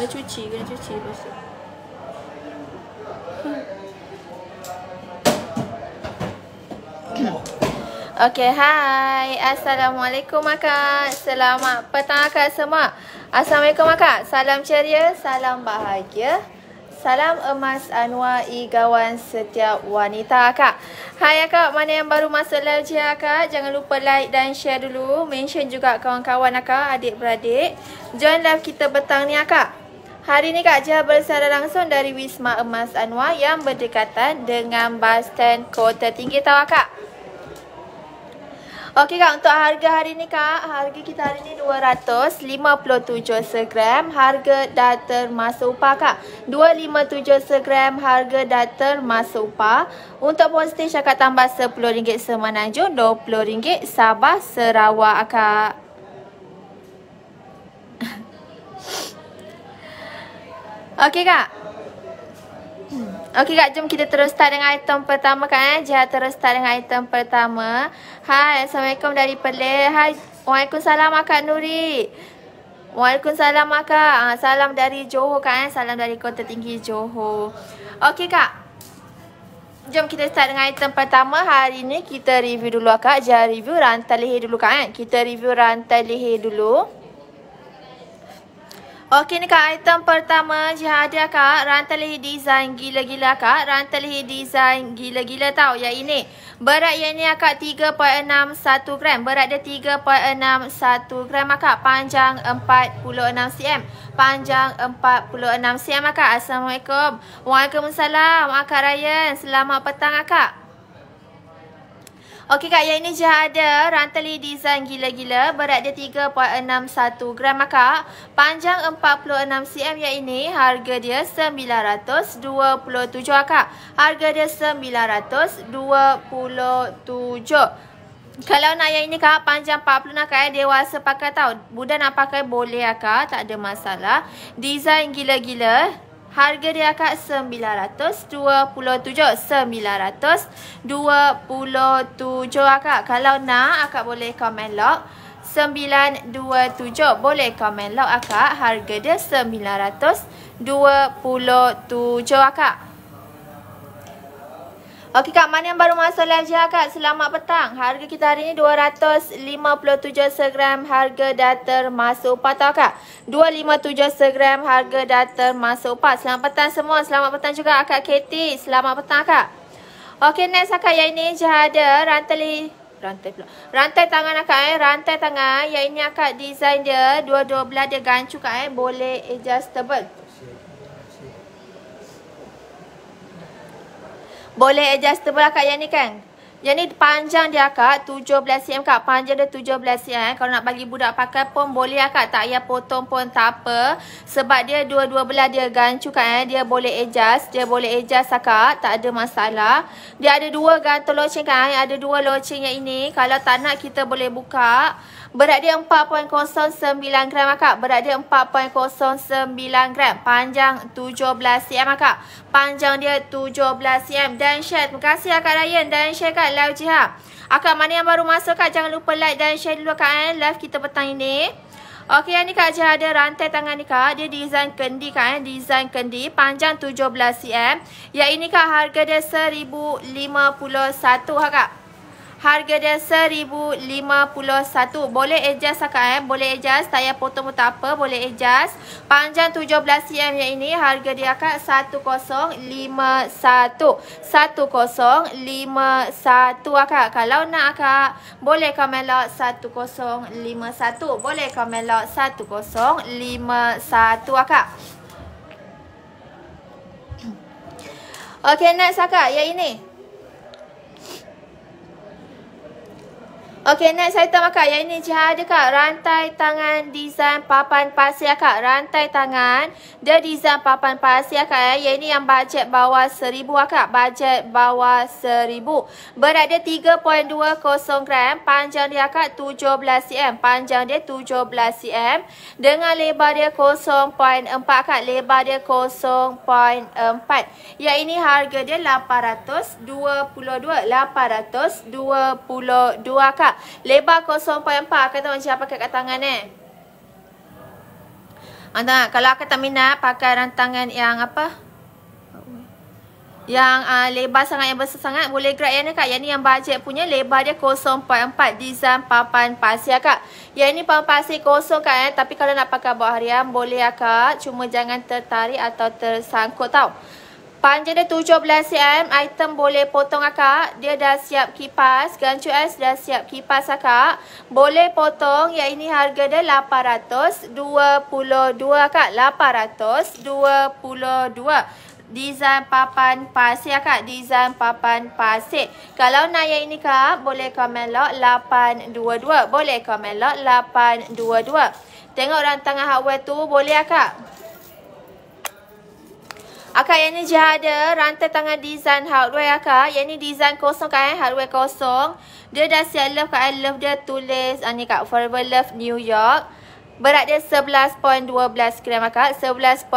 kena cuci, kena cuci lepas tu. Okay, hi, Assalamualaikum, Akak. Selamat petang, Akak semua. Assalamualaikum, Akak. Salam ceria, salam bahagia. Salam emas Anwar Igawan setiap wanita, Akak. Hai, Akak. Mana yang baru masuk live je, Akak? Jangan lupa like dan share dulu. Mention juga kawan-kawan, Akak. Adik-beradik. Join live kita petang ni, Akak. Hari ini Kak Jah bersara langsung dari Wisma Emas Anwar yang berdekatan dengan bus stand kota tinggi tau Kak. Okey Kak, untuk harga hari ini Kak, harga kita hari ini RM257 segram, harga dah termasuk upah Kak. RM257 segram, harga dah termasuk upah. Untuk postage akan tambah RM10 Semenanjung, RM20 Sabah, Sarawak Kak. Okey kak. Okey kak, jom kita terus start dengan item pertama kan? eh. Jihad terus start dengan item pertama. Hai, Assalamualaikum dari Perlis. Hai, Waalaikumsalam kak Nuri. Waalaikumsalam akak. Ah, salam dari Johor kan? eh. Salam dari Kota Tinggi Johor. Okey kak. Jom kita start dengan item pertama Hari ni kita review dulu akak Jangan review rantai leher dulu kan Kita review rantai leher dulu Okey ni kak item pertama Jihad ada kak rantai leher design gila-gila kak Rantai leher design gila-gila tau ya ini Berat yang ni akak 3.61 gram Berat dia 3.61 gram akak Panjang 46 cm Panjang 46 cm akak Assalamualaikum Waalaikumsalam akak Ryan Selamat petang akak Okey Kak, yang ini je ada rantali design gila-gila. Berat dia 3.61 gram Kak. Panjang 46 cm yang ini. Harga dia RM927 Kak. Harga dia RM927. Kalau nak yang ini kak, panjang 40 nak kak, eh, dewasa pakai tau. Budak nak pakai boleh ya, kak, tak ada masalah. Design gila-gila. Harga dia akan RM927. RM927 akak. Kalau nak, akak boleh komen log. RM927. Boleh komen log akak. Harga dia RM927 akak. Okey Kak Man yang baru masuk live je ah, Kak. Selamat petang. Harga kita hari ni 257 segram harga dah termasuk upah tau Kak. 257 segram harga dah termasuk upah. Selamat petang semua. Selamat petang juga ah, Kak Katie. Selamat petang Kak. Okey next ah, Kak yang ini je ada rantai rantai pula. Rantai tangan akak eh. Rantai tangan yang ini akak design dia. Dua-dua belah dia gancu kak eh. Boleh adjustable. Boleh adjuster pula kak yang ni kan Yang ni panjang dia kak 17 cm kak Panjang dia 17 cm Kalau nak bagi budak pakai pun boleh kak Tak payah potong pun tak apa Sebab dia dua-dua belah dia gancu kak eh Dia boleh adjust Dia boleh adjust kak Tak ada masalah Dia ada dua gantung loceng kak eh. Ada dua loceng yang ini Kalau tak nak kita boleh buka Berat dia 4.09 gram akak. Berat dia 4.09 gram. Panjang 17 cm akak. Panjang dia 17 cm. Dan share. Terima kasih akak Ryan. Dan share kat live je akak. Akak mana yang baru masuk kak Jangan lupa like dan share dulu akak. Eh. Live kita petang ini. Okey ni kak Jah ada rantai tangan ni kak. Dia design kendi kak eh. Design kendi panjang 17 cm. Yang ini kak harga dia 1,051 kak. Harga dia RM1,051 Boleh adjust akak eh Boleh adjust Tayar potong pun tak apa Boleh adjust Panjang 17cm yang ini Harga dia akak RM1,051 RM1,051 akak Kalau nak akak Boleh komen lot RM1,051 Boleh komen lot RM1,051 akak Okay next akak Yang ini Okay, next item kak. Yang ini jahat dia kak. Rantai tangan desain papan pasir kak. Rantai tangan. Dia desain papan pasir kak. ya eh. Yang ini yang bajet bawah seribu kak. Bajet bawah seribu. Berat dia 3.20 gram. Panjang dia kak 17 cm. Panjang dia 17 cm. Dengan lebar dia 0.4 kak. Lebar dia 0.4. Yang ini harga dia 822. 822 kak lah Lebar 0.4 Kata macam apa kat tangan eh Anda, Kalau akak tak minat Pakai rantangan yang apa Yang uh, lebar sangat Yang besar sangat Boleh grab yang ni kak Yang ni yang bajet punya Lebar dia 0.4 Design papan pasir kak Yang ni papan pasir kosong kak eh Tapi kalau nak pakai buah harian Boleh ah, kak Cuma jangan tertarik Atau tersangkut tau Panjang dia 17 cm, item boleh potong akak. Dia dah siap kipas, gancu es dah siap kipas akak. Boleh potong, yang ini harga dia 822 akak. 822. Desain papan pasir akak. Desain papan pasir. Kalau nak yang ini kak, boleh komen lock 822. Boleh komen lock 822. Tengok orang tengah hardware tu, boleh akak? Akak yang ni jahat ada rantai tangan design hardware akak. Yang ni design kosong kan, hardware kosong. Dia dah siap love kat I love dia tulis uh, ni kat Forever Love New York. Berat dia 11.12 gram akak. 11.12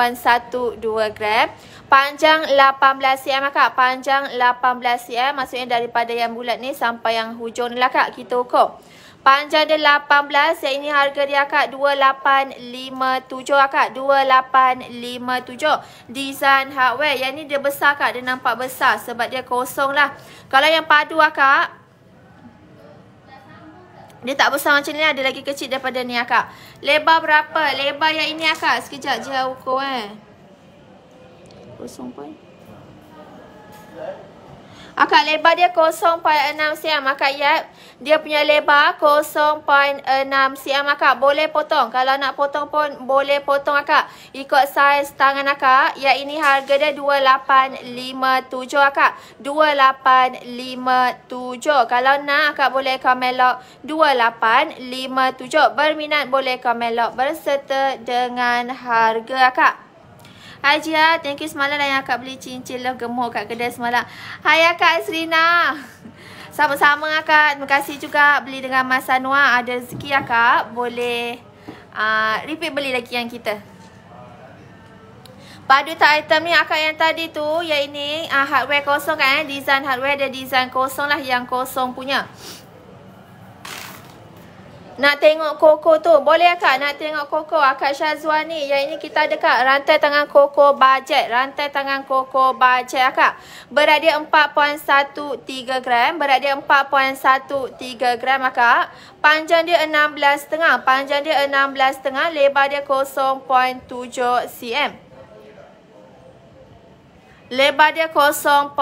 gram. Panjang 18 cm akak. Panjang 18 cm. Maksudnya daripada yang bulat ni sampai yang hujung ni lah akak. Kita ukur. Panjang dia 18. Yang ini harga dia akak 2857 akak. 2857. Design hardware. Yang ini dia besar akak. Dia nampak besar sebab dia kosong lah. Kalau yang padu akak. Dia tak besar macam ni lah. Dia lagi kecil daripada ni akak. Lebar berapa? Lebar yang ini akak. Sekejap je kau eh. Kosong pun. Akad lebar dia 0.6 cm akad yat. Dia punya lebar 0.6 cm akad. Boleh potong. Kalau nak potong pun boleh potong akad. Ikut saiz tangan akad. ya ini harga dia 2857 akad. 2857. Kalau nak akad boleh komen log 2857. Berminat boleh komen log berserta dengan harga akad. Hai Jia, thank you semalam dah yang akak beli cincin love gemuk kat kedai semalam. Hai akak Srina, Sama-sama akak. Terima kasih juga beli dengan Mas Anwar. Ada rezeki akak. Boleh uh, repeat beli lagi yang kita. Padu tak item ni akak yang tadi tu. Yang ini uh, hardware kosong kan. Design hardware dia design kosong lah yang kosong punya nak tengok koko tu. Boleh akak nak tengok koko akak Syazwan ni. Yang ini kita ada kak. Rantai tangan koko bajet. Rantai tangan koko bajet akak. Berat dia 4.13 gram. Berat dia 4.13 gram akak. Panjang dia 16.5. Panjang dia 16.5. Lebar dia 0.7 cm lebar dia 0.7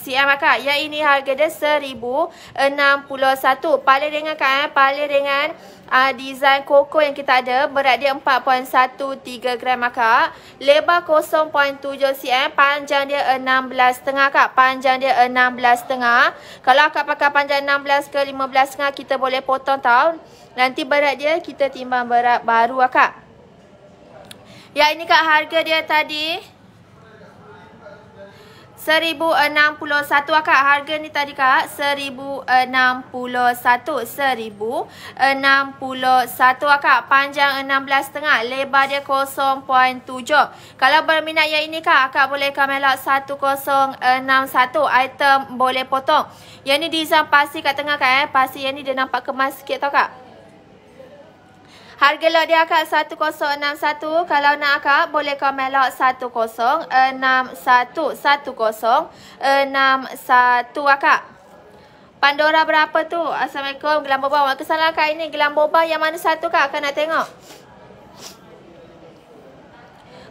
cm akak. Yang ini harga dia 1061. Paling dengan kan eh? paling dengan uh, ah, design koko yang kita ada berat dia 4.13 gram akak. Ah, lebar 0.7 cm, panjang dia 16 setengah akak. Panjang dia 16 setengah. Kalau akak pakai panjang 16 ke 15 setengah kita boleh potong tau. Nanti berat dia kita timbang berat baru akak. Ah, ya ini kak harga dia tadi Seribu enam puluh satu akak harga ni tadi kak seribu seribu enam enam puluh satu puluh satu akak panjang enam belas setengah lebar dia kosong poin tujuh kalau berminat yang ini kak akak boleh kamera satu kosong enam satu item boleh potong yang ni design pasti kat tengah kak eh pasti yang ni dia nampak kemas sikit tau kak Harga lot dia akak 1061. Kalau nak akak boleh komen lot 1061. 1061 akak. Pandora berapa tu? Assalamualaikum. Gelang boba. kesalah kak ini. Gelang boba yang mana satu kak? Akak nak tengok.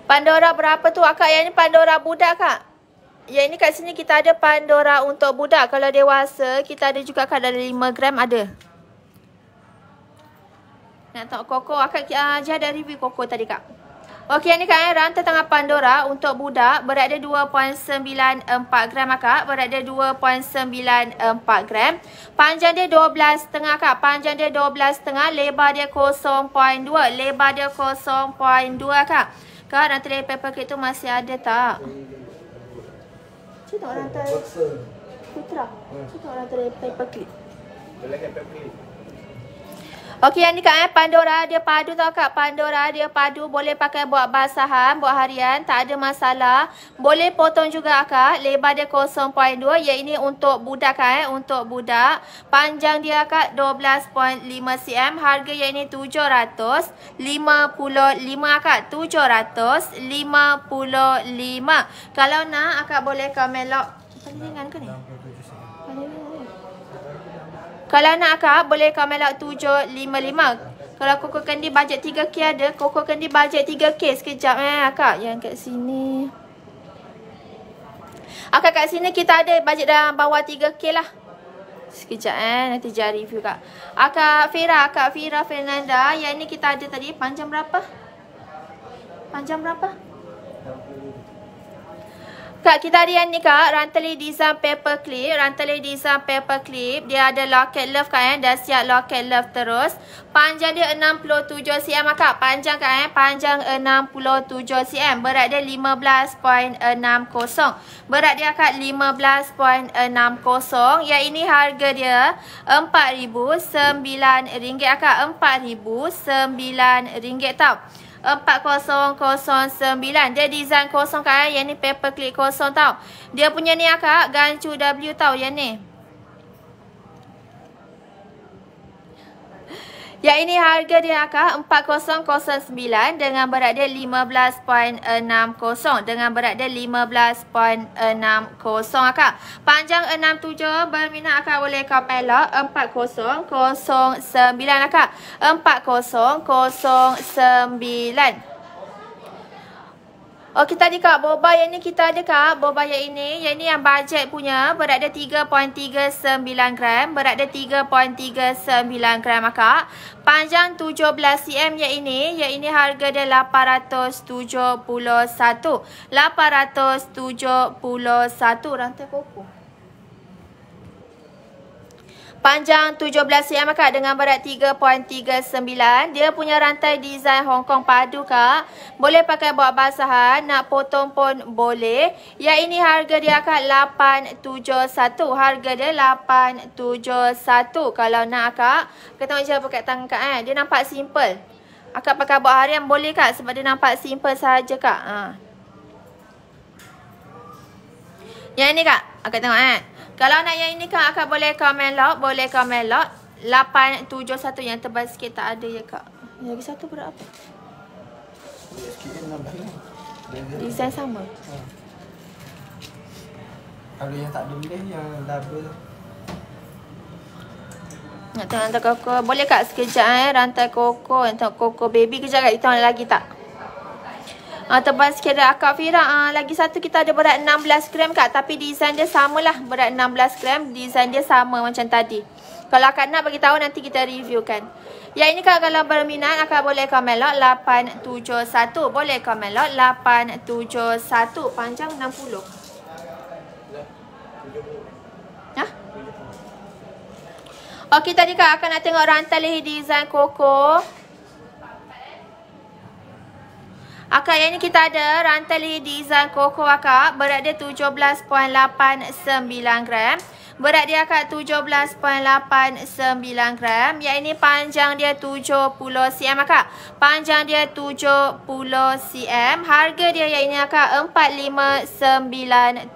Pandora berapa tu akak? Yang ini Pandora budak kak. Ya ini kat sini kita ada Pandora untuk budak. Kalau dewasa kita ada juga kak dari 5 gram ada. Ada. Nak tengok koko. Akak uh, Jah dah review koko tadi kak. Okey ni kak eh. Rantai tengah Pandora untuk budak. Berat dia 2.94 gram akak. Berat dia 2.94 gram. Panjang dia 12 setengah kak. Panjang dia 12 setengah Lebar dia 0.2. Lebar dia 0.2 kak. Kak rantai dari paper cake tu masih ada tak? Cik tak rantai. Putra. Hmm. Cik tak rantai dari paper cake. Belakang paper cake. Okey yang ni kak eh. Pandora dia padu tau kak. Pandora dia padu. Boleh pakai buat basahan. Buat harian. Tak ada masalah. Boleh potong juga kak. Lebar dia 0.2. Ya ini untuk budak kak eh. Untuk budak. Panjang dia kak 12.5 cm. Harga yang ini 755 kak. 755. Kalau nak akak boleh komen lock. Pendingan ke ni? Kalau nak akak boleh kamelak 755. Kalau koko kendi bajet 3k ada, koko kendi bajet 3k sekejap eh akak yang kat sini. Akak kat sini kita ada bajet dalam bawah 3k lah. Sekejap eh nanti jari review kak. Akak Fira, akak Fira Fernanda, yang ni kita ada tadi panjang berapa? Panjang berapa? Kak, kita ada yang ni kak, Rantali Design Paper Clip. Rantali Design Paper Clip. Dia ada locket love kak eh. Dah siap locket love terus. Panjang dia 67 cm kak. Panjang kak eh. Panjang 67 cm. Berat dia 15.60. Berat dia kak 15.60. Yang ini harga dia RM4,009 kak. RM4,009 tau. 4009 Dia design kosong kan Yang ni paper clip kosong tau Dia punya ni akak Gancu W tau yang ni Ya ini harga dia akar 4009 dengan berat dia 15.60 dengan berat dia 15.60 akar. Panjang 67 berminat akar boleh kau pelak 4009 akar. 4009. Oh kita ada kak boba yang ni kita ada kak boba yang ini yang ni yang budget punya berat dia 3.39 gram berat dia 3.39 gram ah, kak panjang 17 cm yang ini yang ini harga dia 871 871 rantai kopo Panjang 17 cm kak dengan berat 3.39. Dia punya rantai design Hong Kong padu kak. Boleh pakai buat basahan. Nak potong pun boleh. Ya ini harga dia kak 8.71. Harga dia 8.71. Kalau nak kak. Kita tengok je pakai tangan kak eh. Dia nampak simple. Akak pakai buat harian boleh kak. Sebab dia nampak simple saja kak. Ha. Yang ini kak. Akak tengok eh. Kalau nak yang ini kak akak boleh komen lock, boleh komen lock. 8 7 yang tebal sikit tak ada ya kak. Yang lagi satu berapa? apa? Desain sama. Ah. Kalau yang tak boleh yang double. Nak tengok rantai koko. Boleh kak sekejap eh rantai koko. Yang tengok koko baby kejap kak. Kita lagi tak? Ha, ah, teman sekira Akak Fira ha, Lagi satu kita ada berat 16 gram kak Tapi desain dia sama lah Berat 16 gram desain dia sama macam tadi Kalau akak nak bagi tahu nanti kita review kan Yang ini kak kalau berminat Akak boleh komen lot 871 Boleh komen lot 871 Panjang 60 Okey tadi kak akan nak tengok rantai leher design koko. Akak yang ni kita ada rantai lidi izan koko akak 17.89 gram. Berat dia kat 17.89 gram. Yang ini panjang dia 70 cm akak. Panjang dia 70 cm. Harga dia yang ini akak 4597. 4597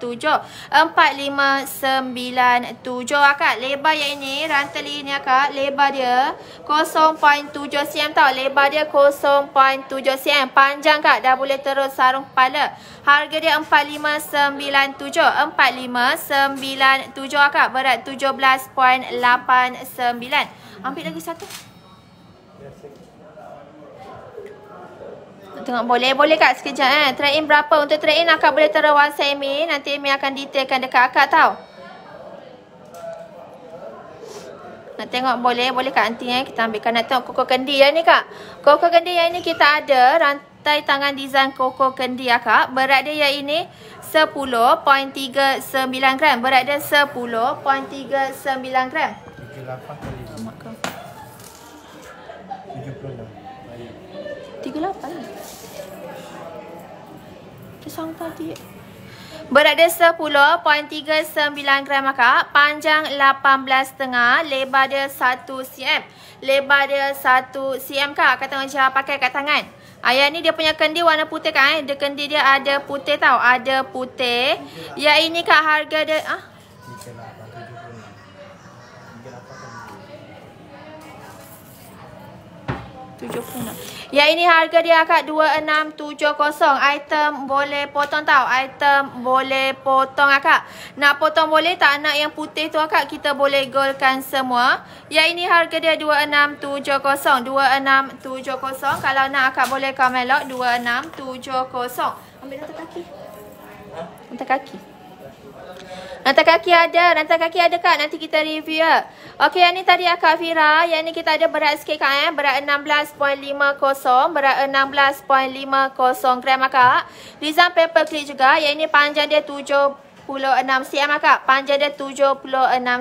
akak. Lebar yang ini rantai ini akak. Lebar dia 0.7 cm tau. Lebar dia 0.7 cm. Panjang kak dah boleh terus sarung kepala. Harga dia 4597. 4597 akak kak berat 17.89. Ambil lagi satu. Tengok boleh boleh kak sekejap eh. Trade in berapa? Untuk trade in akak boleh terus WhatsApp Amy. Nanti Amy akan detailkan dekat akak tau. Nak tengok boleh boleh kak nanti eh. Kita ambilkan nak tengok koko kendi ya ni kak. Koko kendi yang ini kita ada rantai tangan design koko kendi akak. Berat dia yang ini 10.39 gram. Berat dia 10.39 gram. 38 kali. Amat kau. 36. Baik. 38 kali. Dia sangka dia. Berat dia 10.39 gram akak, panjang 18.5, lebar dia 1 cm. Lebar dia 1 cm kak, kata siapa pakai kat tangan. Ayah ni dia punya kendi warna putih kan eh. Dia kendi dia ada putih tau. Ada putih. Ya ini kat harga dia. Ha? Ah? RM70. Ya ini harga dia akak 2670. Item boleh potong tau. Item boleh potong akak. Nak potong boleh tak nak yang putih tu akak. Kita boleh golkan semua. ya ini harga dia 2670. 2670. Kalau nak akak boleh komen log 2670. Ambil atas kaki. Atas kaki. Rantai kaki ada. Rantai kaki ada kak. Nanti kita review. Ya. Okey yang ni tadi Kak Fira. Yang ni kita ada berat sikit kak eh. Berat 16.50. Berat 16.50 gram kak. Design paper clip juga. Yang ni panjang dia 76 cm kak. Panjang dia 76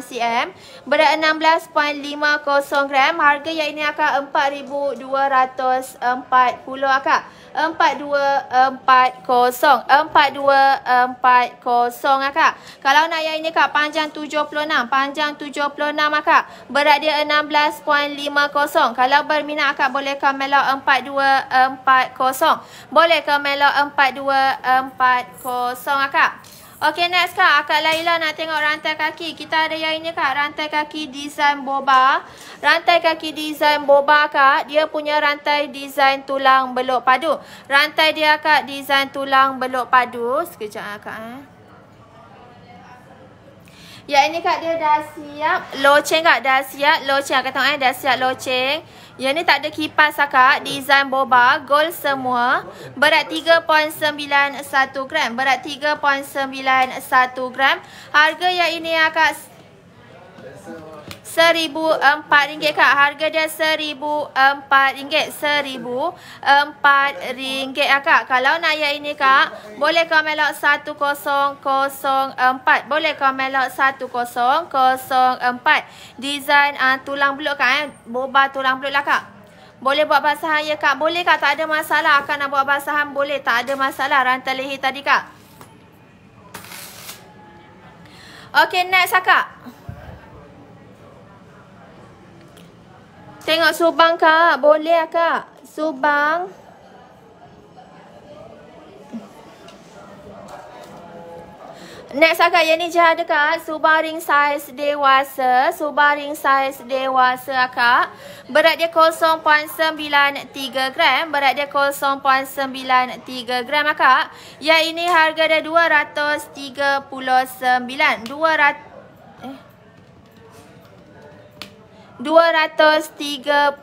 cm. Berat 16.50 gram. Harga yang ni akak 4,240 kak. 4240 akak. Ah, Kalau nak yang ini kak panjang 76. Panjang 76 akak. Ah, Berat dia 16.50. Kalau berminat akak boleh ke melok 4240. Boleh ke melok 4240 akak. Ah, Okay next kak, Kak Laila nak tengok rantai kaki. Kita ada yang ini kak, rantai kaki design boba. Rantai kaki design boba kak, dia punya rantai design tulang belok padu. Rantai dia kak, design tulang belok padu. Sekejap ah, kak eh. Ya ini kak, dia dah siap loceng kak, dah siap loceng. Kak tengok eh, dah siap loceng. Yang ni tak ada kipas akak di Boba. Gold semua. Berat 3.91 gram. Berat 3.91 gram. Harga yang ini akak seribu empat ringgit kak harga dia seribu empat ringgit seribu empat ringgit ah, kak kalau nak yang ini kak boleh kau melok satu kosong kosong empat boleh kau melok satu kosong kosong empat design uh, tulang belut kak eh boba tulang belut lah kak boleh buat basahan ya kak boleh kak tak ada masalah akak nak buat basahan boleh tak ada masalah rantai leher tadi kak Okay next ah, kak Tengok Subang kak. Boleh ah, kak. Subang. Next akak ah, yang ni je ada kak. Subang ring size dewasa. Subang ring size dewasa ah, kak. Berat dia 0.93 gram. Berat dia 0.93 gram kak. Yang ini harga dia 239. 200 239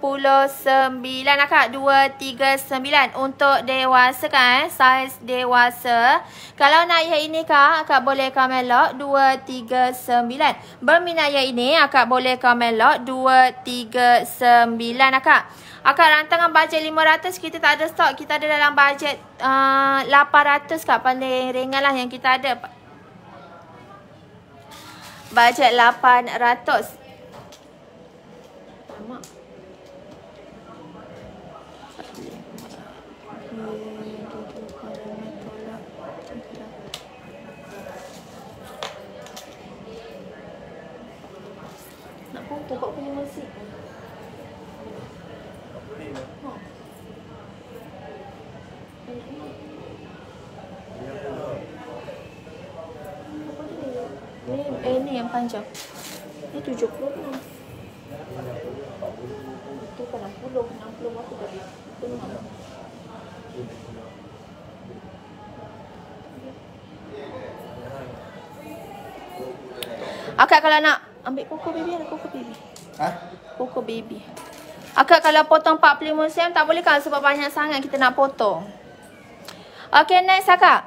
akak 239 untuk dewasa kan saiz dewasa kalau nak yang ini kak akak boleh komen lock 239 berminat yang ini akak boleh komen lock 239 akak akak rantang dengan bajet 500 kita tak ada stok kita ada dalam bajet uh, 800 kak paling ringan lah yang kita ada bajet 800 tu kau punya masjid. Ha. Eh, ni yang panjang. Ni tujuh puluh enam. Itu enam puluh. Enam puluh aku tadi. Itu Okay, kalau nak Ambil koko baby ada koko baby. Ha? Koko baby. Akak kalau potong 45 cm tak boleh kan sebab banyak sangat kita nak potong. Okay next akak.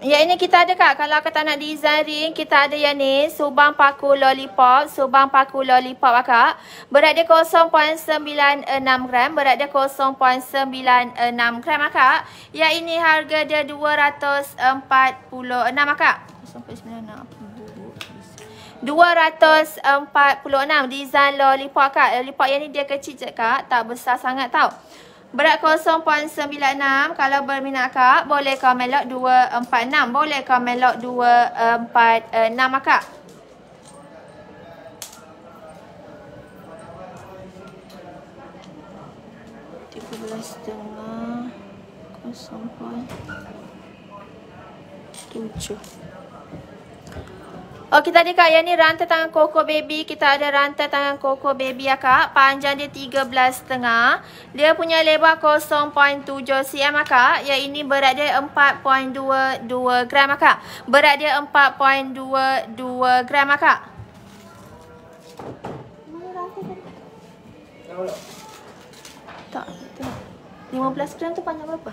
Ya ini kita ada kak. Kalau akak tak nak design ring, kita ada yang ni. Subang paku lollipop. Subang paku lollipop akak. Berat dia 0.96 gram. Berat dia 0.96 gram akak. ya ini harga dia 246 akak. 0.96 apa? 246 design lollipop kak. Lollipop eh, yang ni dia kecil je kak. Tak besar sangat tau. Berat 0.96. Kalau berminat kak. Boleh kau melok 246. Boleh kau melok 246 ah, kak. setengah tujuh Okey tadi Kak, yang ni rantai tangan koko Baby. Kita ada rantai tangan koko Baby ya Kak. Panjang dia tiga belas setengah Dia punya lebar kosong poin tujuh cm ya Kak. Yang ini berat dia empat poin dua dua gram ya Kak. Berat dia empat poin dua dua gram ya Kak. lima belas gram tu panjang berapa?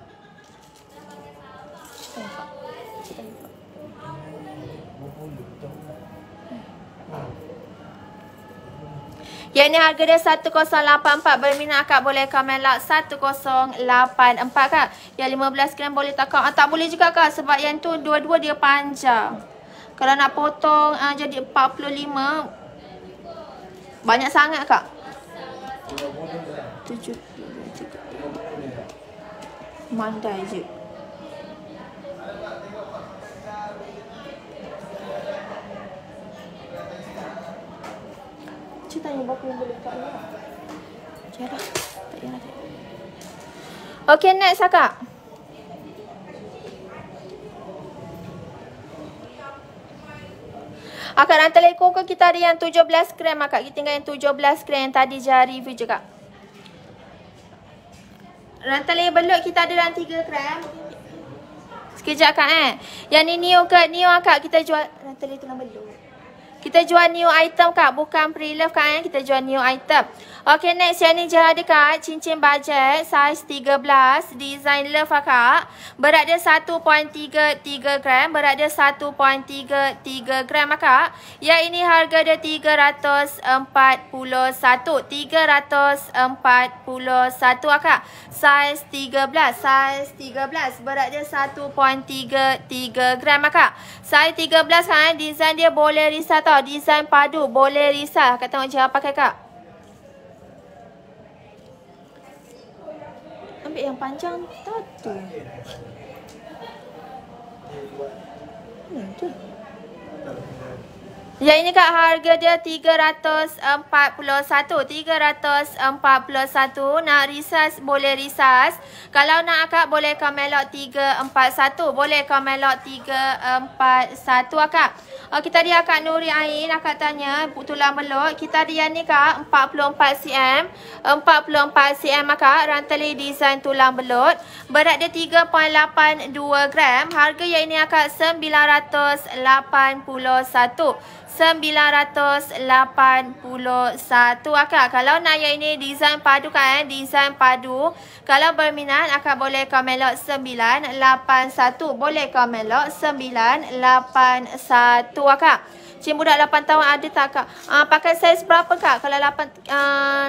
Yang ni harga dia RM1084 Berminat akak boleh komen lah RM1084 kak Yang 15 gram boleh takak ah, Tak boleh juga kak sebab yang tu dua-dua dia panjang Kalau nak potong ah, jadi RM45 Banyak sangat kak 70 Mandai je je tanya berapa yang boleh tak lah. Tak yalah tak. Okey next akak. Akak nak hantar ke kita ada yang 17 gram akak. Kita tinggal yang 17 gram yang tadi Jara review kak. Rantai layer belut kita ada dalam 3 gram. Sekejap kak eh. Yang ni neo ke neo akak kita jual rantai layer tulang belut. Kita jual new item kak. Bukan pre-love kak. Eh, kita jual new item. Okay next yang ni jahat dekat cincin bajet size 13 design love akak. Berat dia 1.33 gram. Berat dia 1.33 gram akak. ya ini harga dia 341. 341 akak. Size 13. Size 13. Berat dia 1.33 gram akak. Size 13 kan design dia boleh risau tau. Design padu boleh risau. Kata macam apa pakai Kak? pendek yang panjang tu tu. Hmm, tu. Yang ini kat harga dia 341 341 Nak resize boleh resize Kalau nak akak boleh kamelok 341 Boleh kamelok 341 akak Ah, kita ada Kak Nuri Ain Kak tanya tulang belut Kita ada yang ni Kak 44cm 44cm ah, Kak rantai design tulang belut Berat dia 3.82 gram Harga yang ini ah, Kak 981 981 akak. Kalau Naya ini design padu kan, eh? design padu. Kalau berminat akak boleh komen lot 981. Boleh komen lot 981 akak. Cik budak 8 tahun ada tak akak? Uh, pakai saiz berapa kak? Kalau 8 uh, ah,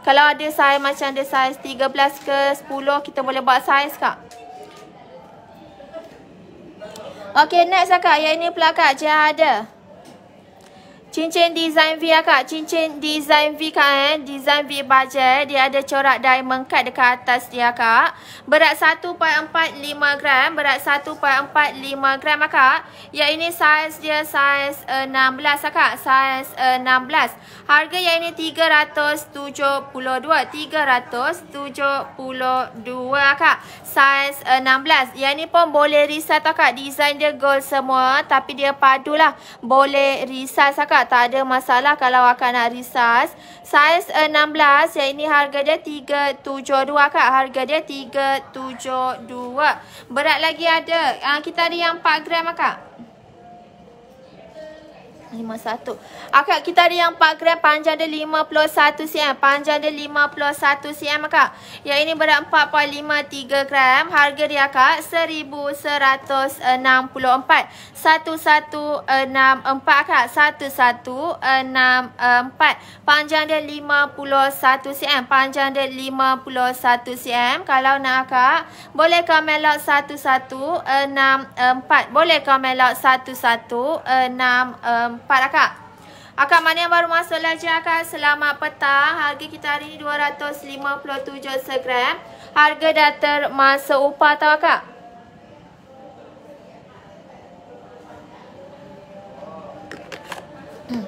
kalau ada saiz macam ada saiz 13 ke 10 kita boleh buat saiz kak. Okey, next akak. Yang ini pula akak. Cik ada. Cincin design V kak. Cincin design V kak eh. Design V baja budget. Dia ada corak diamond cut dekat atas dia kak. Berat 1.45 gram. Berat 1.45 gram akak. Yang ini size dia size uh, 16 akak. Size uh, 16. Harga yang ini 372. 372 kak size 16. Eh, yang ni pun boleh resize tau kak. Design dia gold semua tapi dia padu lah, Boleh resize tau kak. Tak ada masalah kalau akan nak resize. Size 16 eh, yang ini harga dia 372 kak. Harga dia 372. Berat lagi ada. Ah, kita ada yang 4 gram kak. 51 Akak kita ada yang 4 gram panjang dia 51 cm Panjang dia 51 cm akak Yang ini berat 4.53 gram Harga dia akak 1164 1164 akak 1164 Panjang dia 51 cm Panjang dia 51 cm Kalau nak akak Boleh komen lot 1164 Boleh komen lot 1164 para kak. Akak mana yang baru masuk lagi akak selamat petang. Harga kita hari ni 257 segram. Harga dah termasuk upah tau akak. Hmm.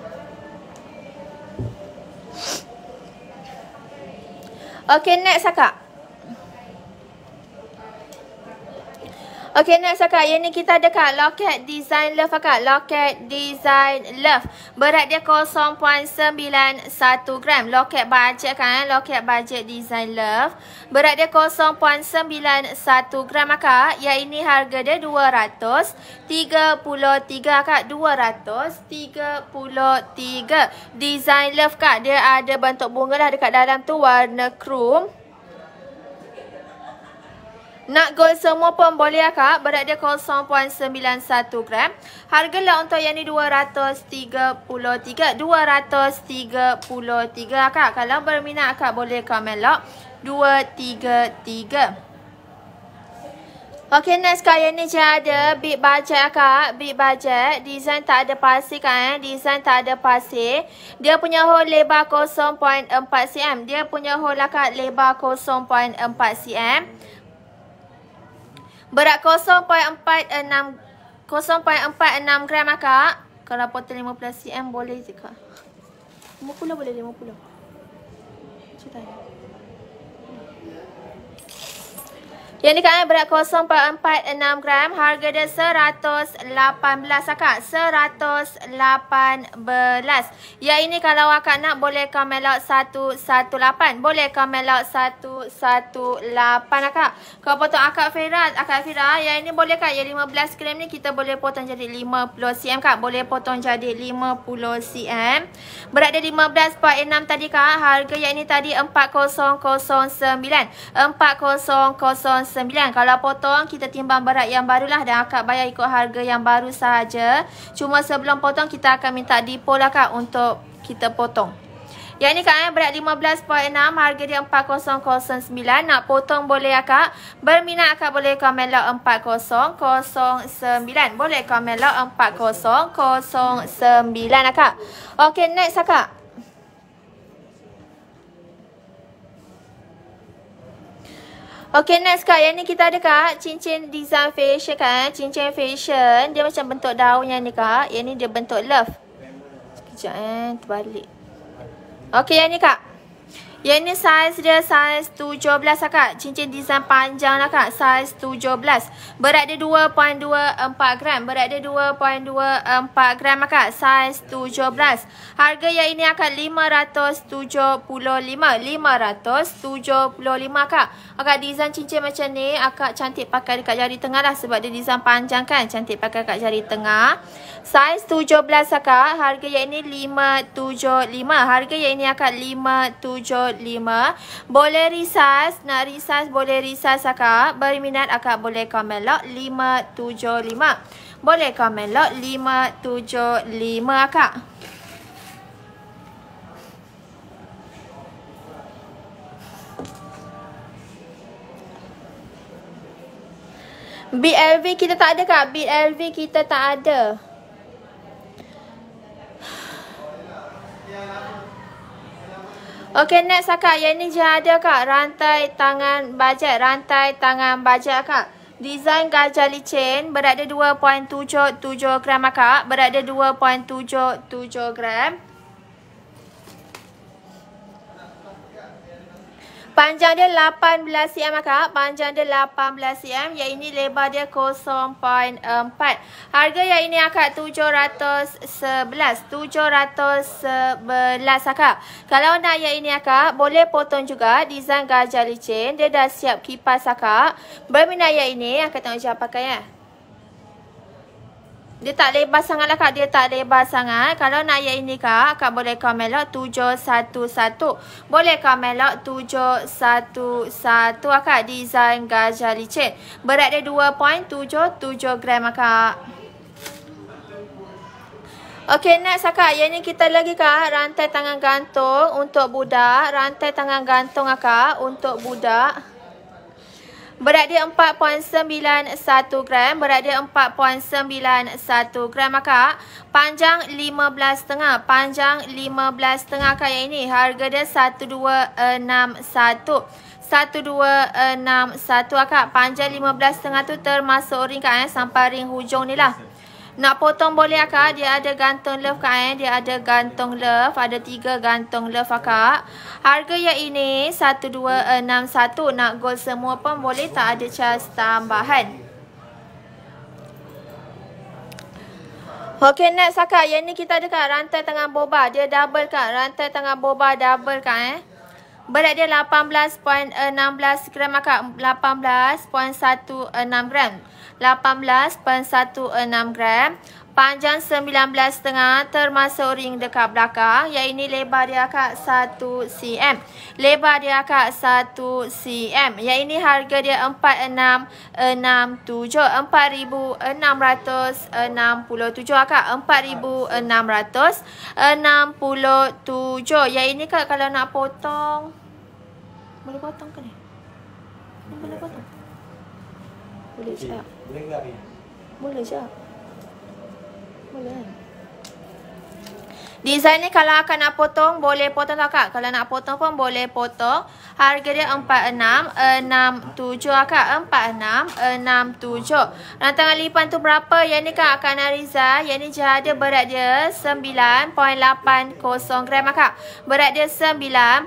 Okay next akak Okay next akak Yang ni kita ada kat Loket Design Love akak Loket Design Love Berat dia 0.91 gram Loket budget kan eh? Loket budget Design Love Berat dia 0.91 gram akak ah, Yang ini harga dia 233 akak 233 Design Love kak Dia ada bentuk bunga lah Dekat dalam tu warna chrome. Nak gold semua pun boleh akak. Berat dia 0.91 gram. Harga lah untuk yang ni 233. 233 kak. Kalau berminat kak boleh komen log. 233. Okay next kak yang ni macam ada big budget kak, big budget, design tak ada pasir kan eh, design tak ada pasir. Dia punya hole lebar 0.4cm, dia punya hole lah kak lebar 0.4cm. Berat 0.46 0.46 gram akak lah, Kalau potong 50 cm boleh je kak 50 lah boleh 50 Yang dikatakan berat 0.46 gram harga dia 118 akak. 118. Ya ini kalau akak nak boleh comment out 118. Boleh comment out 118 akak. Kau potong akak Fira, akak Fira, Ya ini boleh kak. Yang 15 gram ni kita boleh potong jadi 50 cm kak. Boleh potong jadi 50 cm. Berat dia 15.6 tadi kak. Harga yang ini tadi 4009. 4009. 9. Kalau potong, kita timbang berat yang barulah dan akak bayar ikut harga yang baru sahaja. Cuma sebelum potong, kita akan minta depo lah kak untuk kita potong. Yang ni kak eh, berat 15.6, harga dia 4009. Nak potong boleh ya kak Berminat kak boleh komen log 4009. Boleh komen log 4009 ya, kak. Okay, next akak. Ya, Okay next kak Yang ni kita ada kak Cincin design fashion kan Cincin fashion Dia macam bentuk daun yang ni kak Yang ni dia bentuk love Sekejap eh Terbalik Okay yang ni kak yang ni saiz dia saiz 17 akak. Cincin design panjang lah akak. Saiz 17. Berat dia 2.24 gram. Berat dia 2.24 gram akak. Saiz 17. Harga yang ini akak 575. 575 akak. Akak design cincin macam ni. Akak cantik pakai dekat jari tengah lah. Sebab dia design panjang kan. Cantik pakai dekat jari tengah. Saiz 17 akak. Harga yang ini 575. Harga yang ini akak 575 kot 5 Boleh risas Nak risas boleh risas akak berminat akak boleh komen lot 5, 7, 5 Boleh komen lot 5, 7, 5 akak BLV kita tak ada kak BLV kita tak ada Okay next kak, yang ni je ada kak Rantai tangan bajet Rantai tangan bajet kak Design gajah licin berat dia 2.77 gram kak Berat dia 2.77 gram Panjang dia 18 cm akak. Panjang dia 18 cm. Yang ini lebar dia 0.4. Harga yang ini akak 711. 711 akak. Kalau nak yang ini akak, boleh potong juga design gajah licin. Dia dah siap kipas akak. Berminat yang ini akak tengok siapa pakai ya. Dia tak lebar sangat lah kak. Dia tak lebar sangat. Kalau nak yang ini kak. Kak boleh kamelok 711. Boleh kamelok 711 akak. Ah, Design gajah licin. Berat dia 2.77 gram ah, Kak. Okay next akak. Ah, yang ni kita lagi kak. Rantai tangan gantung untuk budak. Rantai tangan gantung Kak, untuk budak. Okay. Berat dia 4.91 gram. Berat dia 4.91 gram akak. Panjang 15.5. Panjang 15.5 akak yang ini. Harga dia 1261. 1261 akak. Panjang 15.5 tu termasuk ring kak eh. Sampai ring hujung ni lah. Yes. Nak potong boleh akak. Dia ada gantung love kak eh. Dia ada gantung love. Ada tiga gantung love akak. Harga yang ini satu dua enam satu. Nak gold semua pun boleh. Tak ada charge tambahan. Okay next akak. Yang ni kita ada kat rantai tengah boba. Dia double kak. Rantai tengah boba double kak eh. Berat dia 18.16 gram akak. 18.16 gram. 18.16 gram Panjang 19.5 termasuk ring dekat belakang Yang ini lebar dia kak 1 cm Lebar dia kak 1 cm Yang ini harga dia 4667 4667 kak 4667 Yang ini kak kalau nak potong Boleh potong ke ni? Boleh potong? Boleh tak? Boleh ke Arya? Boleh je. Boleh kan? Design ni kalau akan nak potong, boleh potong tak kak? Kalau nak potong pun boleh potong. Harga dia RM46, RM67 kak. RM46, RM67. Rantangan lipan tu berapa? Yang ni kak akan Ariza. Yang ni jahada berat dia 9.80 gram kak. Berat dia 9.80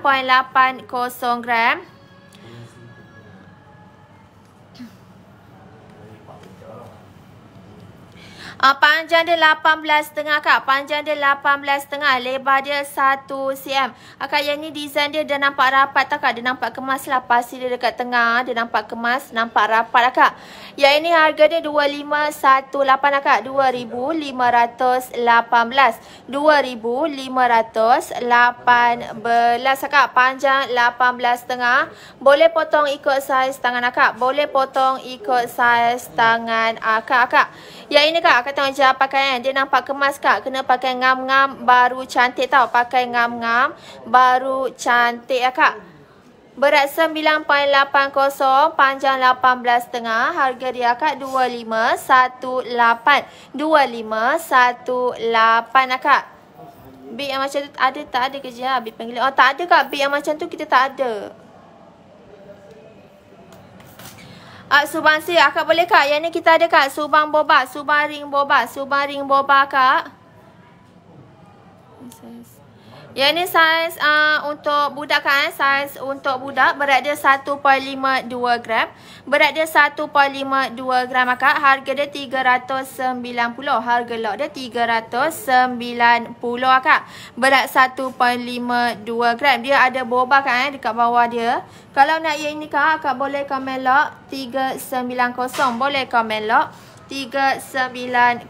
gram. Uh, panjang dia 18,5 kak. Panjang dia 18,5. Lebar dia 1 cm. Ah, kak yang ni design dia dah nampak rapat tak kak. Dia nampak kemas lah. pasti dia dekat tengah. Dia nampak kemas. Nampak rapat lah kak. Yang ini harga dia 2518 lah, kak. 2518. 2518 lah, kak. Panjang 18,5. Boleh potong ikut saiz tangan lah, kak. Boleh potong ikut saiz tangan akak ah, kak. Yang ini kak kata macam pakaian eh? dia nampak kemas kak kena pakai ngam-ngam baru cantik tau pakai ngam-ngam baru cantik ya kak Berat 9.80, panjang 18.5, harga dia kak 2518. 2518 lah kak. Bik yang macam tu ada tak ada kerja lah. Bik panggil. Oh tak ada kak. Bik yang macam tu kita tak ada. Uh, ah, Subang Sea. Akak boleh kak? Yang ni kita ada kak. Subang Boba. Subang Ring Boba. Subang Ring Boba kak. Yang ni saiz uh, untuk budak kan. Saiz untuk budak berat dia 1.52 gram. Berat dia 1.52 gram akak. Harga dia 390. Harga lot dia 390 akak. Berat 1.52 gram. Dia ada boba kan eh, dekat bawah dia. Kalau nak yang ni kak, akak boleh komen lot 390. Boleh komen lot 390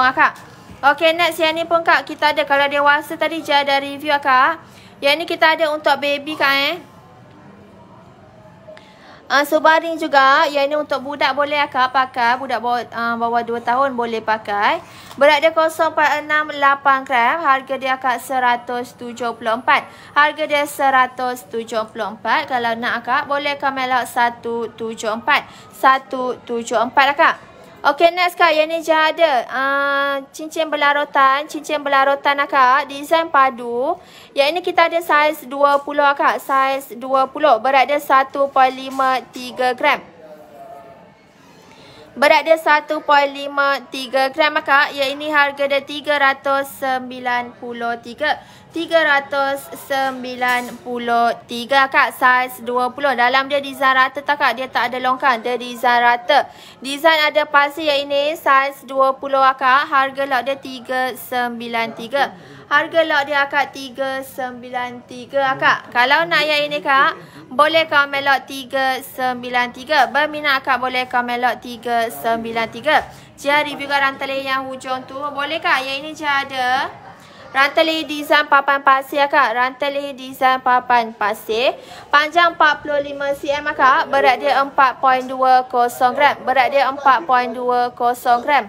akak. Okay next yang ni pun kak kita ada kalau dewasa tadi je ada review ah, kak. Yang ni kita ada untuk baby kak eh. Uh, ah, Sebaring so juga Yang ini untuk budak boleh akak ah, pakai Budak bawah, uh, bawah 2 tahun boleh pakai Berat dia 0.468 gram Harga dia akak 174 Harga dia 174 Kalau nak akak boleh akak melok 174 174 akak Okay next kak yang ni je ada uh, ah, cincin berlarutan, cincin berlarutan kak, design padu. Yang ini kita ada saiz 20 kak, saiz 20, berat dia 1.53 gram berat dia 1.53 gram maka ya ini harga dia 393 393 kak saiz 20 dalam dia design rata tak kak dia tak ada longkang dia design rata design ada pasir yang ini saiz 20 kak harga lot dia 393 Harga lot dia akak 393 akak. Kalau nak yang ini kak, boleh komen lot 393 Berminat akak boleh komen lot 393 Jia review kat rantai yang hujung tu. Boleh kak? Yang ini Jia ada. Rantai design papan pasir akak. Rantai design papan pasir. Panjang 45 cm akak. Berat dia 4.20 gram. Berat dia 4.20 gram.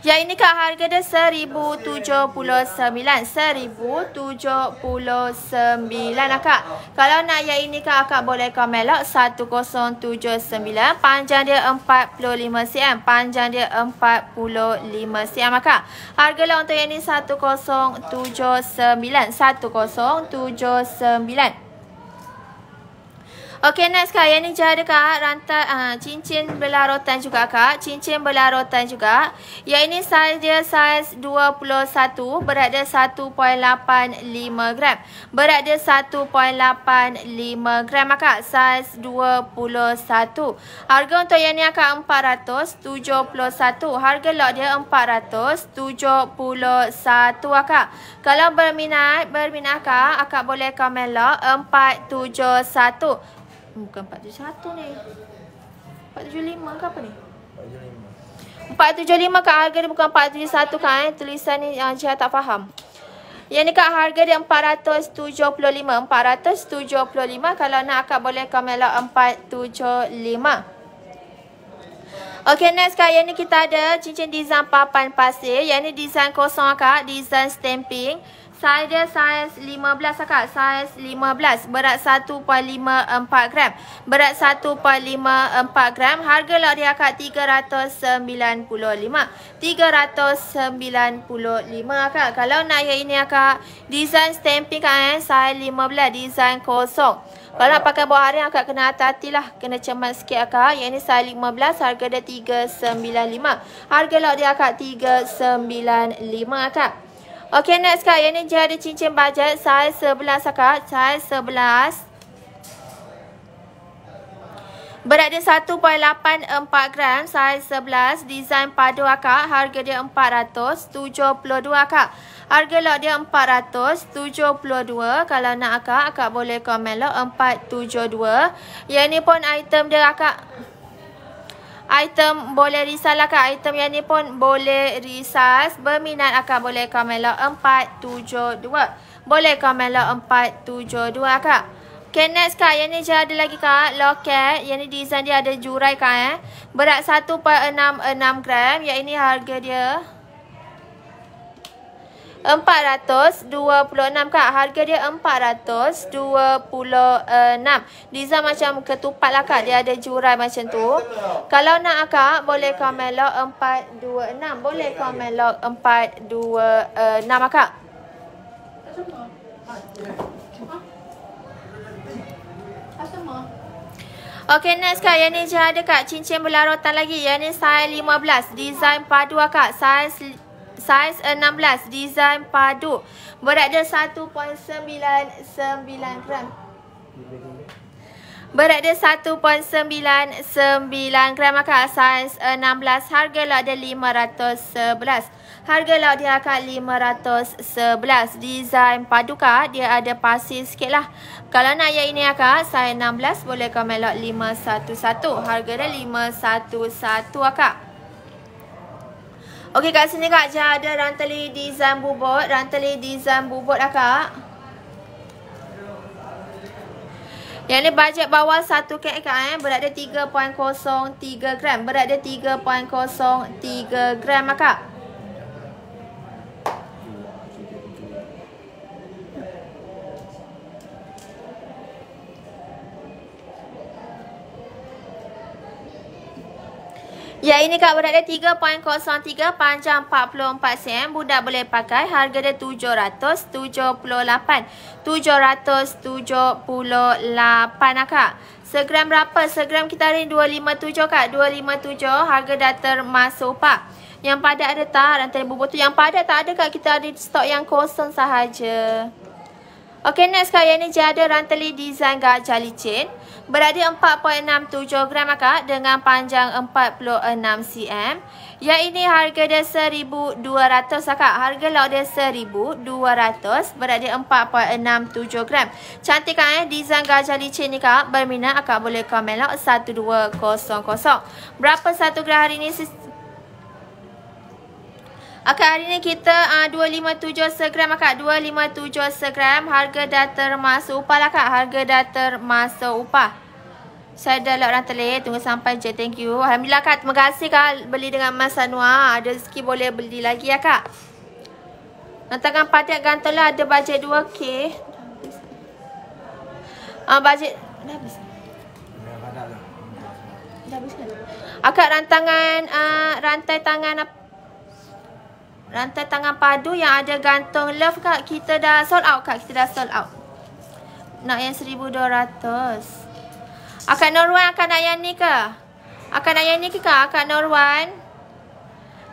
Ya ini kak harga dia sembilan. 1079 kak, Kalau nak ya ini kak akak boleh kosong tujuh sembilan. Panjang dia empat puluh lima cm Panjang dia empat puluh lima cm akak Harga lah untuk yang ni tujuh sembilan. Okay next kak, yang ni jahat dekat rantai uh, cincin belah rotan juga kak. Cincin belah rotan juga. Yang ini saiz dia saiz 21, berat dia 1.85 gram. Berat dia 1.85 gram ah, kak, saiz 21. Harga untuk yang ni akak ah, 471. Harga lot dia 471 kak. Kalau berminat, berminat kak, akak boleh komen lot 471. Bukan 471 ni 475 ke apa ni 475 475 kat harga ni bukan 471 kan eh? Tulisan ni yang ah, Cihan tak faham Yang ni kat harga dia 475 475 Kalau nak akak boleh Kamela 475 Okay next kak Yang ni kita ada cincin design papan pasir Yang ni design kosong kak Design stamping Saiz dia saiz 15 kakak. Saiz 15. Berat 1.54 gram. Berat 1.54 gram. Harga lot dia kakak 395. 395 kakak. Kalau nak yang ini kakak. Design stamping kan? eh. Saiz 15. Design kosong. Kalau nak pakai buah hari akak kena hati-hati lah. Kena cemat sikit akak. Yang ini saiz 15 harga dia 395. Harga lot dia akak 395 akak. Okay next kak Yang ni je ada cincin bajet Size 11 kak Size 11 Berat dia 1.84 gram Size 11 Design padu kak Harga dia 472 kak Harga lot dia 472 Kalau nak akak Akak boleh komen lot 472 Yang ni pun item dia akak item boleh risalahkan item yang ni pun boleh risas berminat akak boleh komen komenlah 472 boleh komen komenlah 472 akak Okay, next kak. Yang ni je ada lagi kak. Loket. Yang ni design dia ada jurai kak eh. Berat 1.66 gram. Yang ini harga dia. 426 kak Harga dia 426 Liza macam ketupat lah kak Dia ada jurai macam tu Kalau nak kak Boleh komen log 426 Boleh komen log 426 kak Okay next kak Yang ni je ada kak Cincin berlarutan lagi Yang ni size 15 Design padu kak Size Saiz 16 Design padu Berat dia 1.99 gram Berat dia 1.99 gram maka Saiz 16 Harga lah dia 511 Harga lah dia akak 511 Design padu kak Dia ada pasir sikit lah Kalau nak yang ini akak Saiz 16 boleh komen lot 511 Harga dia 511 akak Okey kat sini kak Jah ada rantali design bubot, Rantali design bubot, lah kak. Yang ni bajet bawah 1 kek eh, kak eh. Berat dia 3.03 gram. Berat dia 3.03 gram lah kak. Ya, ini kat budak dia 3.03 panjang 44 cm. Budak boleh pakai. Harga dia 778. 778 lah kak. Segram berapa? Segram kita hari ni 257 kak. 257 harga dah termasuk pak. Yang pada ada tak? Rantai bubur tu. Yang pada tak ada kak. Kita ada stok yang kosong sahaja. Okay next kak. Yang ni dia ada rantai design gajah licin berada 4.67 gram akak dengan panjang 46 cm. ya ini harga dia 1200 akak. Harga lot dia 1200 berada 4.67 gram. Cantik kan eh? Design gajah licin ni kak. Berminat akak boleh komen lot 1200. Berapa satu gram hari ni Okey, hari ni kita ah, uh, 257 segram akak. 257 segram. Harga dah termasuk upah lah kak, Harga dah termasuk upah. Saya dah lock orang telit. Tunggu sampai je. Thank you. Alhamdulillah akak. Terima kasih akak beli dengan Mas Anwar. Ada rezeki boleh beli lagi akak. Ya, Nantangkan patiak gantel lah. Ada bajet 2K. Uh, ah, bajet. Akak kan? rantangan, uh, rantai tangan apa? Rantai tangan padu yang ada gantung love kak. Kita dah sold out kak. Kita dah sold out. Nak yang ratus. Akak Norwan akan nak yang ni ke? Akak nak yang ni ke kak? Akak Norwan.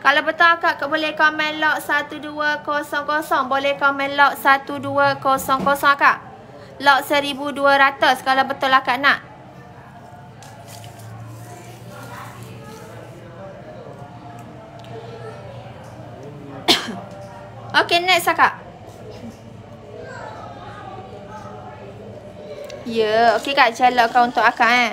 Kalau betul akak kak boleh komen lock kosong Boleh komen lock 1200 akak. Lock ratus kalau betul akak nak. Okay next kakak Ya yeah, okay kak Jalakkan untuk akak eh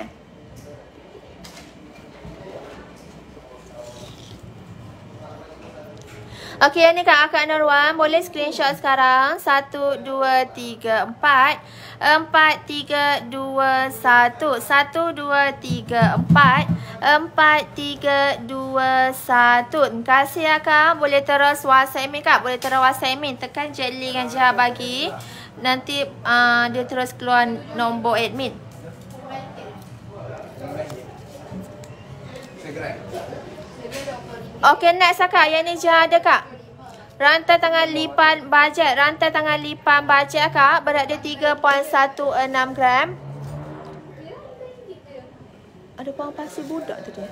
Okey, ni kak Akak Norwan boleh screenshot sekarang. satu dua tiga empat empat tiga dua satu satu dua tiga empat empat tiga dua satu Terima kasih Akak. Boleh terus WhatsApp admin kak. Boleh terus WhatsApp admin. Tekan je link yang Jihad bagi. Nanti uh, dia terus keluar nombor admin. Segera. Okay, next lah kak. Yang ni je ada kak. Rantai tangan lipan bajet. Rantai tangan lipan bajet lah kak. Berat dia 3.16 gram. Ada puan pasir budak tu dia.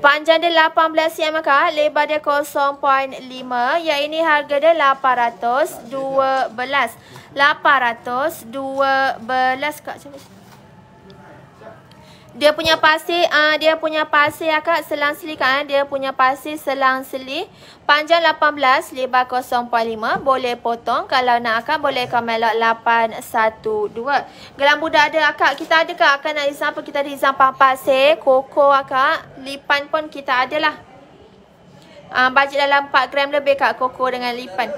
Panjang dia 18 cm kak. Lebar dia 0.5. Yang ini harga dia 812. 812 kak. Macam mana? dia punya pasir uh, dia punya pasir akak ah, selang-seli kan ah, dia punya pasir selang-seli panjang 18 lebar 0.5 boleh potong kalau nak akak boleh komen lot 812 gelam budak ada akak kita ada ke akak nak izam apa kita ada izam pasir koko akak lipan pun kita ada lah uh, bajet dalam 4 gram lebih kak koko dengan lipan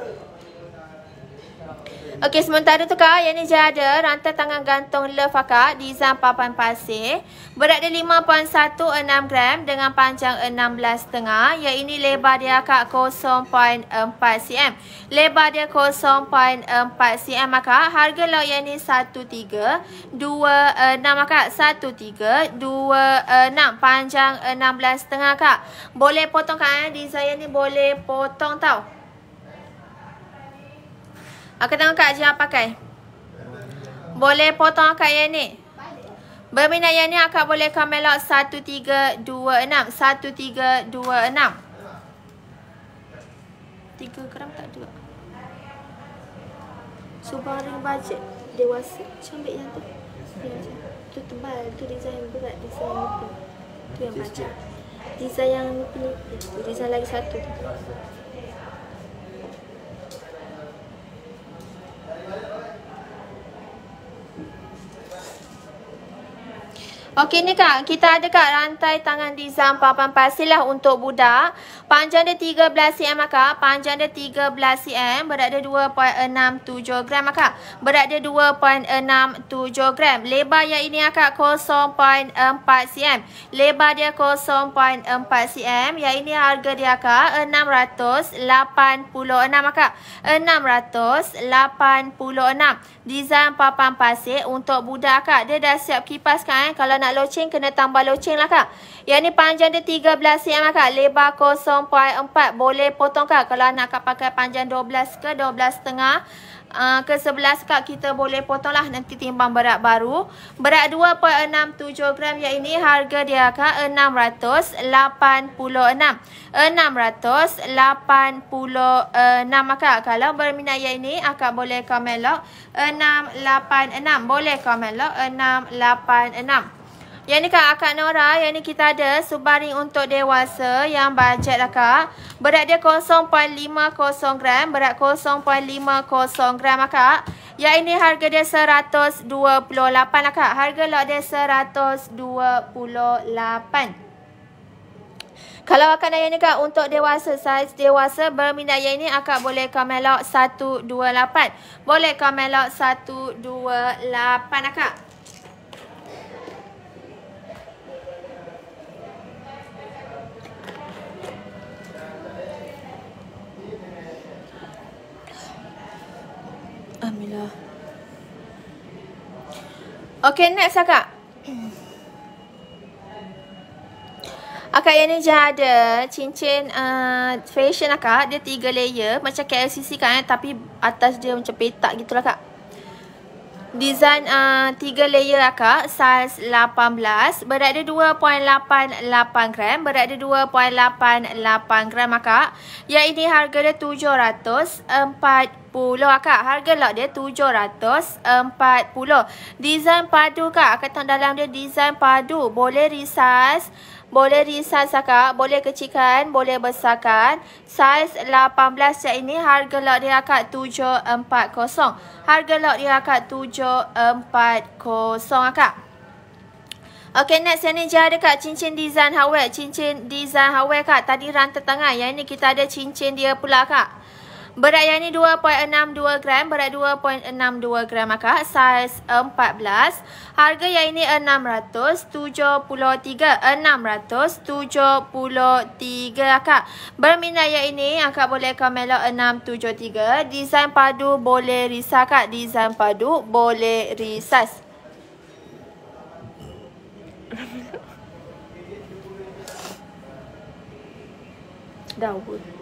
Okey, sementara tu kak, yang ni je ada rantai tangan gantung love lah, kak design papan pasir. Berat dia 5.16 gram dengan panjang 16 tengah. Yang ini lebar dia kak 0.4 cm. Lebar dia 0.4 cm maka lah, harga lo yang ni 1326 maka 1326 panjang 16 tengah kak. Boleh potong kak, eh? design ni boleh potong tau. Akak tengok kak Jihan pakai. Boleh potong akak yang ni? Berminat yang ni akak boleh kamera komen lock 1326. 1326. 3 gram tak ada. Subaring bajet dewasa. Cambik yang tu. Tu tebal. Tu design berat. Design tu. Tu yang macam. Design yang ni Design lagi satu. Okey ni kak, kita ada kak rantai tangan di papan pasilah untuk budak. Panjang dia 13 cm ah, kak, panjang dia 13 cm, berat dia 2.67 gram ah, kak. Berat dia 2.67 gram. Lebar yang ini ah, kak 0.4 cm. Lebar dia 0.4 cm. Yang ini harga dia kak 686 kak. 686 design papan pasir untuk budak kak. Dia dah siap kipas kan. Eh? Kalau nak loceng, kena tambah loceng lah kak. Yang ni panjang dia 13 cm lah, kak. Lebar 0.4. Boleh potong kak. Kalau nak kak pakai panjang 12 ke 12 setengah ke 11 kak kita boleh potong lah nanti timbang berat baru. Berat 2.67 gram yang ini harga dia kak 686. 686 maka Kalau berminat yang ini akak boleh komen log 686. Boleh komen log 686. Yang ni kak, akak Nora, yang ni kita ada subaring untuk dewasa yang bajet lah kak. Berat dia 0.50 gram, berat 0.50 gram lah kak. Yang ini harga dia 128 lah kak. Harga lot dia 128. Kalau akak nak yang ni kak, untuk dewasa, saiz dewasa berminat yang ini, akak boleh komen lot 128. Boleh komen lot 128 lah kak. Okay next kak. Akak yang ni je ada Cincin uh, fashion kak. Dia tiga layer macam KLCC kan Tapi atas dia macam petak gitulah kak. Design uh, 3 layer akak Saiz 18 Berat dia 2.88 gram Berat dia 2.88 gram akak lah, Yang ini harga dia 740 akak lah, Harga lot dia 740 Design padu kak Akak tengok dalam dia design padu Boleh resize boleh disaizkan, boleh kecilkan, boleh besarkan. Saiz 18 cm ini harga lot dia akan 740. Harga lot dia akan 740 akak. Okey, next yang ni dia ada kat cincin design Hawaii. Cincin design Hawaii kak. Tadi rantai tangan. Yang ini kita ada cincin dia pula kak. Berat yang ni 2.62 gram, berat 2.62 gram maka saiz 14. Harga yang ini 673, 673 akak. Berminat yang ini akak boleh komen lo 673. desain padu boleh risa kak, desain padu boleh risa. Dah pun.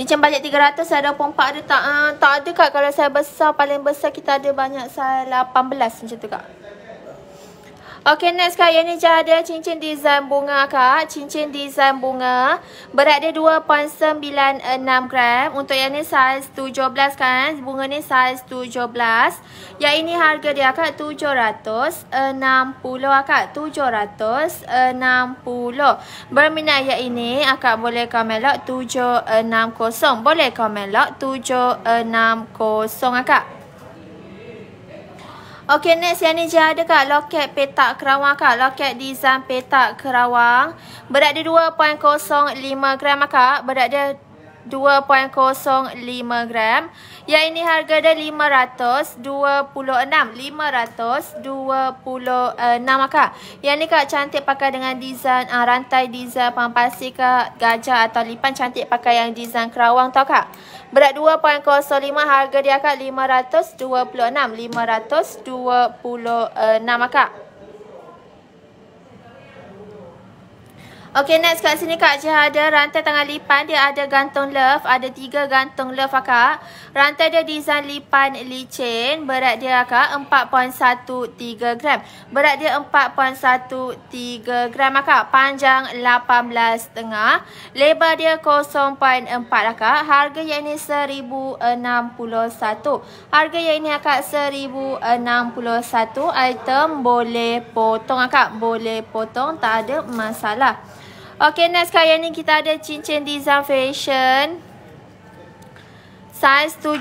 Cincin bajet 300 saya ada pompak ada tak? Uh, tak ada kak kalau saya besar paling besar kita ada banyak saya 18 macam tu kak. Okay next kak yang ni Jah ada cincin design bunga kak Cincin design bunga Berat dia 2.96 gram Untuk yang ni saiz 17 kan Bunga ni saiz 17 Yang ini harga dia kak 760 ah, kak 760 Berminat yang ini ah, Kak boleh komen lock 760 Boleh komen lock 760 kak 760 kak Okey next yang ni je ada kat loket petak kerawang kak. Loket design petak kerawang. Berat dia 2.05 gram lah kak. Berat dia 2.05 gram. Yang ini harga dia RM526. RM526 ah, kak. Yang ni kak cantik pakai dengan design uh, rantai design pampasi kak. Gajah atau lipan cantik pakai yang design kerawang tau kak. Berat 2.05 harga dia kak RM526. RM526 ah, kak. Okay next kat sini Kak Jah ada rantai tangan lipan dia ada gantung love. Ada tiga gantung love ah, Kak Rantai dia design lipan licin. Berat dia akak ah, 4.13 gram. Berat dia 4.13 gram akak. Ah, panjang 18.5. Lebar dia 0.4 Kak Harga yang ni 1061 Harga yang ni akak 1061 Item boleh potong Kak Boleh potong tak ada masalah. Okay, next sekarang ni kita ada cincin design fashion. Size 17,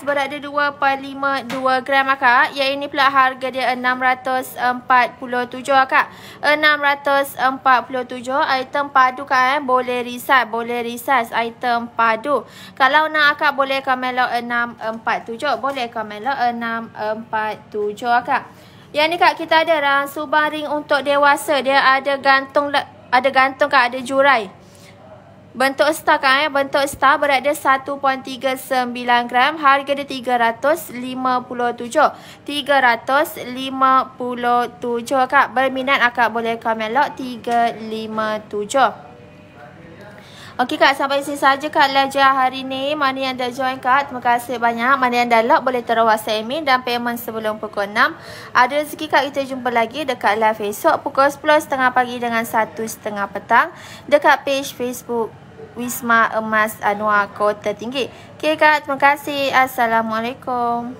berat dia 2.52 gram akak. Yang ini pula harga dia 647 akak. 647 item padu kak eh. Boleh resize, boleh resize item padu. Kalau nak akak boleh komen lo 647. Boleh komen lo 647 akak. Yang ni kak kita ada rang subang ring untuk dewasa. Dia ada gantung lah ada gantung kan ada jurai. Bentuk star kan eh. Bentuk star berat dia 1.39 gram. Harga dia 357. 357 kak. Berminat akak boleh komen log 357. Okey kak sampai sini saja kak belajar hari ni. Mana yang dah join kak. Terima kasih banyak. Mana yang dah log boleh terus whatsapp admin dan payment sebelum pukul 6. Ada rezeki kak kita jumpa lagi dekat live Facebook pukul 10.30 pagi dengan 1.30 petang. Dekat page Facebook Wisma Emas Anwar Kota Tinggi. Okey kak terima kasih. Assalamualaikum.